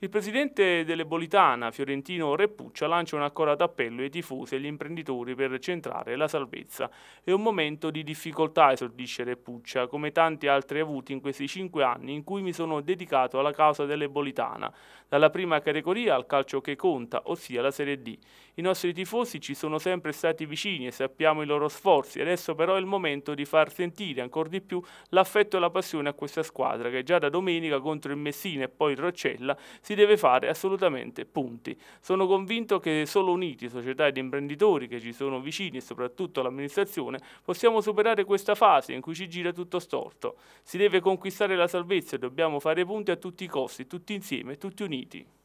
Il presidente dell'Ebolitana, Fiorentino Reppuccia, lancia un accorato appello ai tifosi e agli imprenditori per centrare la salvezza. È un momento di difficoltà, esordisce Reppuccia, come tanti altri avuti in questi cinque anni in cui mi sono dedicato alla causa dell'Ebolitana, dalla prima categoria al calcio che conta, ossia la Serie D. I nostri tifosi ci sono sempre stati vicini e sappiamo i loro sforzi, adesso però è il momento di far sentire ancora di più l'affetto e la passione a questa squadra che già da domenica contro il Messina e poi il Roccella si deve fare assolutamente punti. Sono convinto che solo uniti società ed imprenditori che ci sono vicini e soprattutto l'amministrazione possiamo superare questa fase in cui ci gira tutto storto. Si deve conquistare la salvezza e dobbiamo fare punti a tutti i costi, tutti insieme, tutti uniti.